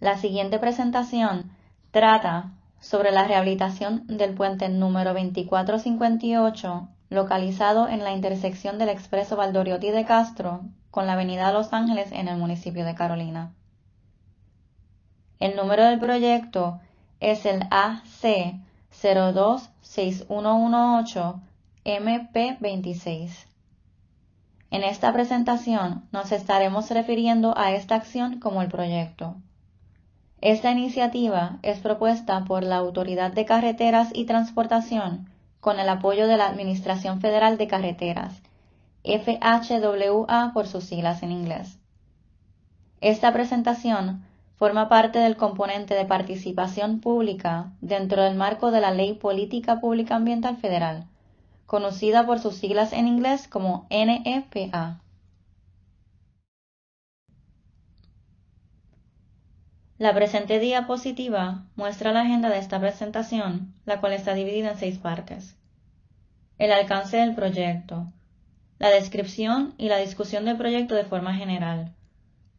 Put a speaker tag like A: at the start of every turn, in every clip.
A: La siguiente presentación trata sobre la rehabilitación del puente número 2458, localizado en la intersección del expreso Valdoriotti de Castro con la avenida Los Ángeles en el municipio de Carolina. El número del proyecto es el AC 026118 MP26. En esta presentación nos estaremos refiriendo a esta acción como el proyecto. Esta iniciativa es propuesta por la Autoridad de Carreteras y Transportación con el apoyo de la Administración Federal de Carreteras, FHWA por sus siglas en inglés. Esta presentación forma parte del componente de participación pública dentro del marco de la Ley Política Pública Ambiental Federal, conocida por sus siglas en inglés como NEPA. La presente diapositiva muestra la agenda de esta presentación, la cual está dividida en seis partes. El alcance del proyecto, la descripción y la discusión del proyecto de forma general,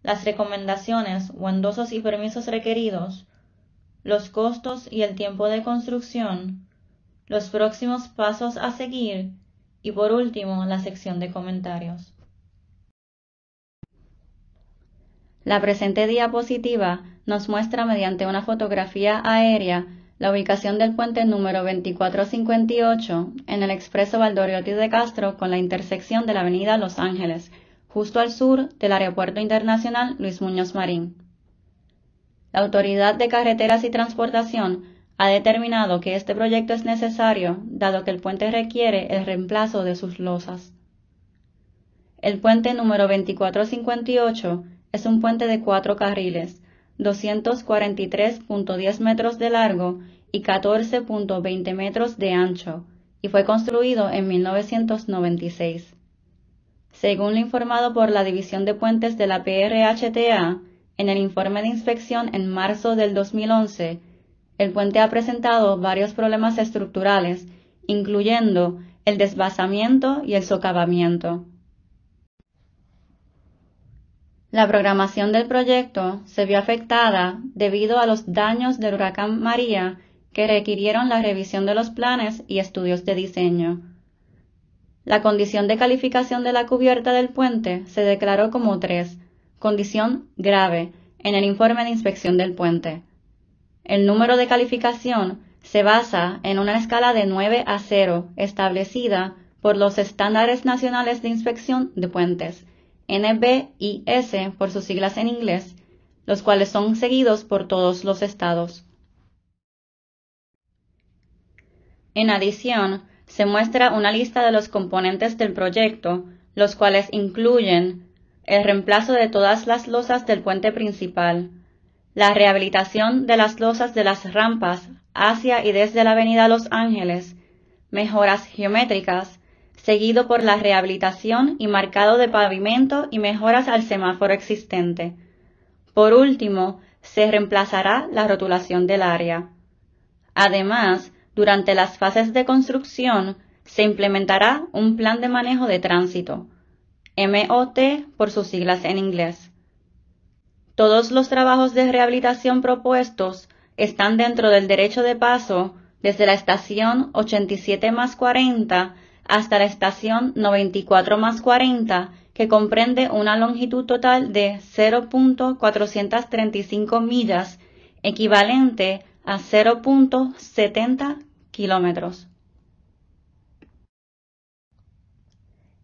A: las recomendaciones o y permisos requeridos, los costos y el tiempo de construcción, los próximos pasos a seguir y por último la sección de comentarios. La presente diapositiva nos muestra mediante una fotografía aérea la ubicación del puente número 2458 en el expreso Valdoriotti de Castro con la intersección de la avenida Los Ángeles, justo al sur del Aeropuerto Internacional Luis Muñoz Marín. La Autoridad de Carreteras y Transportación ha determinado que este proyecto es necesario, dado que el puente requiere el reemplazo de sus losas. El puente número 2458 es un puente de cuatro carriles, 243.10 metros de largo y 14.20 metros de ancho, y fue construido en 1996. Según lo informado por la División de Puentes de la PRHTA, en el informe de inspección en marzo del 2011, el puente ha presentado varios problemas estructurales, incluyendo el desbasamiento y el socavamiento. La programación del proyecto se vio afectada debido a los daños del huracán María que requirieron la revisión de los planes y estudios de diseño. La condición de calificación de la cubierta del puente se declaró como 3, condición grave, en el informe de inspección del puente. El número de calificación se basa en una escala de 9 a 0 establecida por los estándares nacionales de inspección de puentes NBIS por sus siglas en inglés, los cuales son seguidos por todos los estados. En adición, se muestra una lista de los componentes del proyecto, los cuales incluyen el reemplazo de todas las losas del puente principal, la rehabilitación de las losas de las rampas hacia y desde la Avenida Los Ángeles, mejoras geométricas, seguido por la rehabilitación y marcado de pavimento y mejoras al semáforo existente. Por último, se reemplazará la rotulación del área. Además, durante las fases de construcción, se implementará un plan de manejo de tránsito, MOT por sus siglas en inglés. Todos los trabajos de rehabilitación propuestos están dentro del derecho de paso desde la estación 87 más 40 hasta la estación 94 más 40, que comprende una longitud total de 0.435 millas, equivalente a 0.70 kilómetros.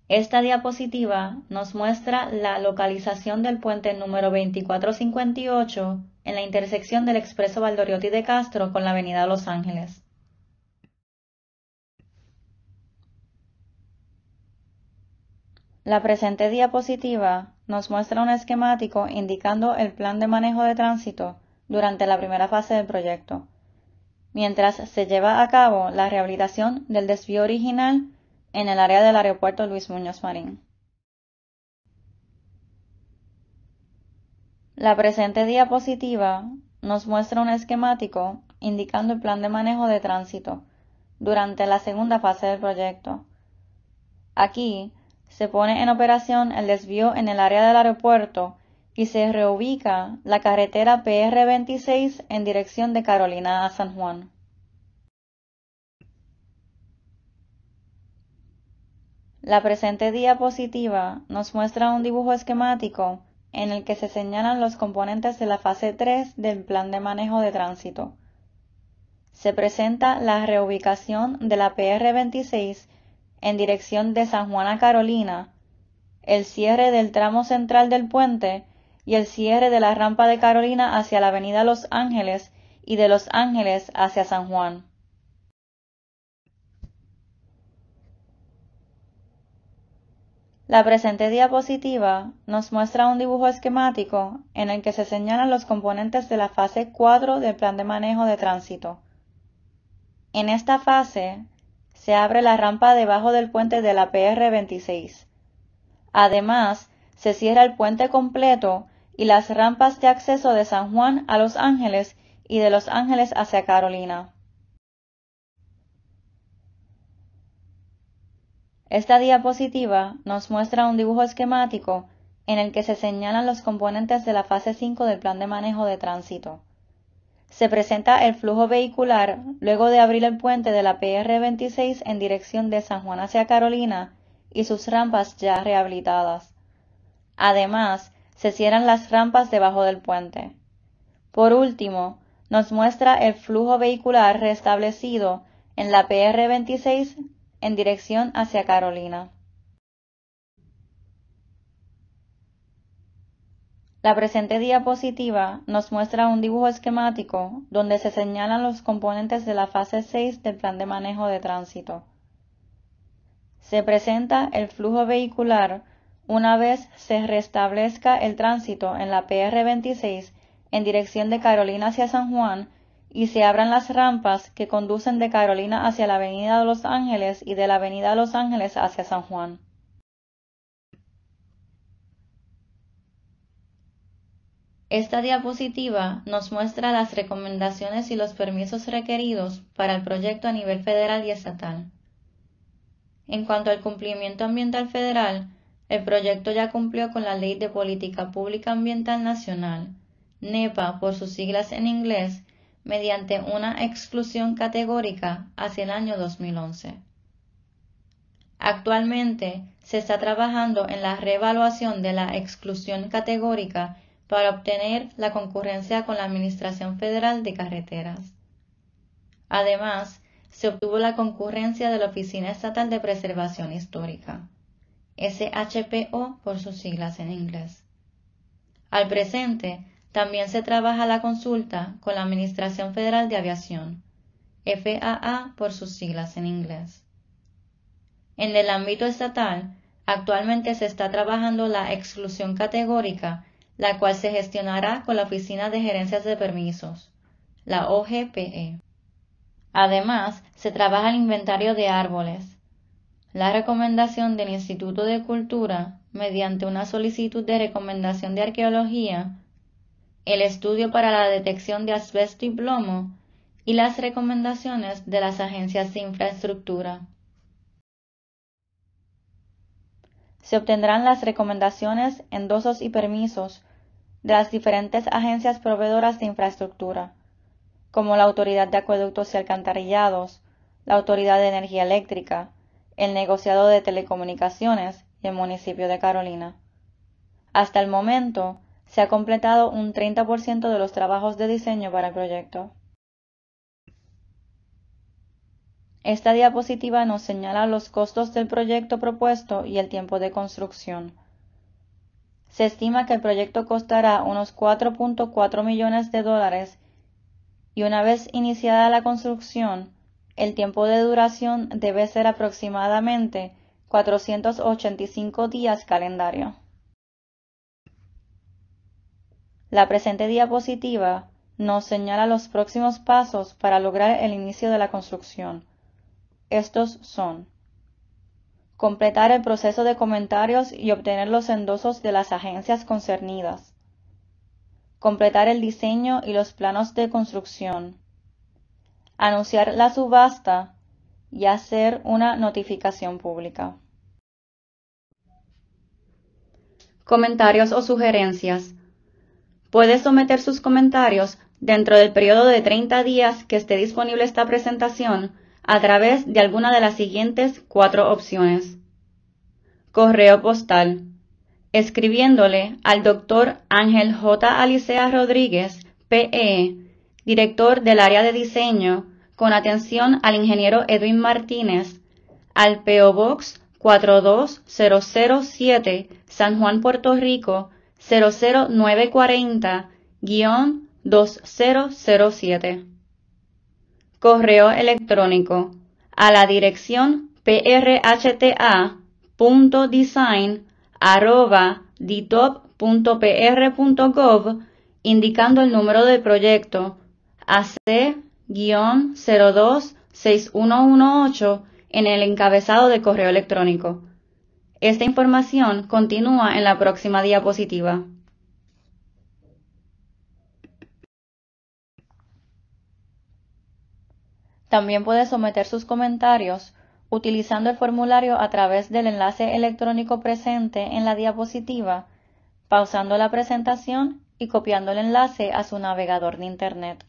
A: Esta diapositiva nos muestra la localización del puente número 2458 en la intersección del expreso Valdoriotti de Castro con la avenida Los Ángeles. La presente diapositiva nos muestra un esquemático indicando el plan de manejo de tránsito durante la primera fase del proyecto, mientras se lleva a cabo la rehabilitación del desvío original en el área del aeropuerto Luis Muñoz Marín. La presente diapositiva nos muestra un esquemático indicando el plan de manejo de tránsito durante la segunda fase del proyecto. Aquí se pone en operación el desvío en el área del aeropuerto y se reubica la carretera PR-26 en dirección de Carolina a San Juan. La presente diapositiva nos muestra un dibujo esquemático en el que se señalan los componentes de la fase 3 del plan de manejo de tránsito. Se presenta la reubicación de la PR-26 en dirección de San Juan a Carolina, el cierre del tramo central del puente y el cierre de la rampa de Carolina hacia la avenida Los Ángeles y de Los Ángeles hacia San Juan. La presente diapositiva nos muestra un dibujo esquemático en el que se señalan los componentes de la fase 4 del plan de manejo de tránsito. En esta fase se abre la rampa debajo del puente de la PR-26. Además, se cierra el puente completo y las rampas de acceso de San Juan a Los Ángeles y de Los Ángeles hacia Carolina. Esta diapositiva nos muestra un dibujo esquemático en el que se señalan los componentes de la fase 5 del plan de manejo de tránsito se presenta el flujo vehicular luego de abrir el puente de la PR-26 en dirección de San Juan hacia Carolina y sus rampas ya rehabilitadas. Además, se cierran las rampas debajo del puente. Por último, nos muestra el flujo vehicular restablecido en la PR-26 en dirección hacia Carolina. La presente diapositiva nos muestra un dibujo esquemático donde se señalan los componentes de la fase 6 del plan de manejo de tránsito. Se presenta el flujo vehicular una vez se restablezca el tránsito en la PR26 en dirección de Carolina hacia San Juan y se abran las rampas que conducen de Carolina hacia la Avenida de Los Ángeles y de la Avenida de Los Ángeles hacia San Juan. Esta diapositiva nos muestra las recomendaciones y los permisos requeridos para el proyecto a nivel federal y estatal. En cuanto al cumplimiento ambiental federal, el proyecto ya cumplió con la Ley de Política Pública Ambiental Nacional, NEPA por sus siglas en inglés, mediante una exclusión categórica hacia el año 2011. Actualmente se está trabajando en la reevaluación de la exclusión categórica para obtener la concurrencia con la Administración Federal de Carreteras. Además, se obtuvo la concurrencia de la Oficina Estatal de Preservación Histórica, SHPO por sus siglas en inglés. Al presente, también se trabaja la consulta con la Administración Federal de Aviación, FAA por sus siglas en inglés. En el ámbito estatal, actualmente se está trabajando la exclusión categórica la cual se gestionará con la Oficina de Gerencias de Permisos, la OGPE. Además, se trabaja el inventario de árboles. La recomendación del Instituto de Cultura, mediante una solicitud de recomendación de arqueología, el estudio para la detección de asbesto y plomo y las recomendaciones de las agencias de infraestructura. Se obtendrán las recomendaciones, endosos y permisos de las diferentes agencias proveedoras de infraestructura, como la Autoridad de Acueductos y Alcantarillados, la Autoridad de Energía Eléctrica, el negociado de telecomunicaciones y el municipio de Carolina. Hasta el momento, se ha completado un 30% de los trabajos de diseño para el proyecto. Esta diapositiva nos señala los costos del proyecto propuesto y el tiempo de construcción. Se estima que el proyecto costará unos 4.4 millones de dólares y una vez iniciada la construcción, el tiempo de duración debe ser aproximadamente 485 días calendario. La presente diapositiva nos señala los próximos pasos para lograr el inicio de la construcción. Estos son completar el proceso de comentarios y obtener los endosos de las agencias concernidas, completar el diseño y los planos de construcción, anunciar la subasta y hacer una notificación pública. Comentarios o sugerencias. Puede someter sus comentarios dentro del periodo de 30 días que esté disponible esta presentación a través de alguna de las siguientes cuatro opciones. Correo postal. Escribiéndole al doctor Ángel J. Alicea Rodríguez, PE, director del área de diseño, con atención al ingeniero Edwin Martínez, al PO Box 42007, San Juan, Puerto Rico, 00940-2007 correo electrónico a la dirección prhta.design.ditop.pr.gov indicando el número del proyecto AC-026118 en el encabezado de correo electrónico. Esta información continúa en la próxima diapositiva. También puede someter sus comentarios utilizando el formulario a través del enlace electrónico presente en la diapositiva, pausando la presentación y copiando el enlace a su navegador de Internet.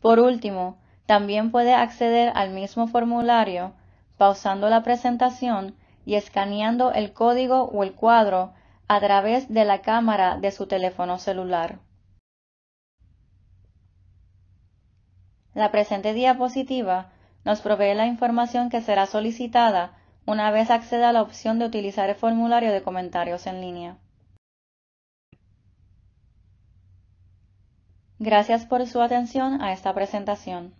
A: Por último, también puede acceder al mismo formulario pausando la presentación y escaneando el código o el cuadro a través de la cámara de su teléfono celular. La presente diapositiva nos provee la información que será solicitada una vez acceda a la opción de utilizar el formulario de comentarios en línea. Gracias por su atención a esta presentación.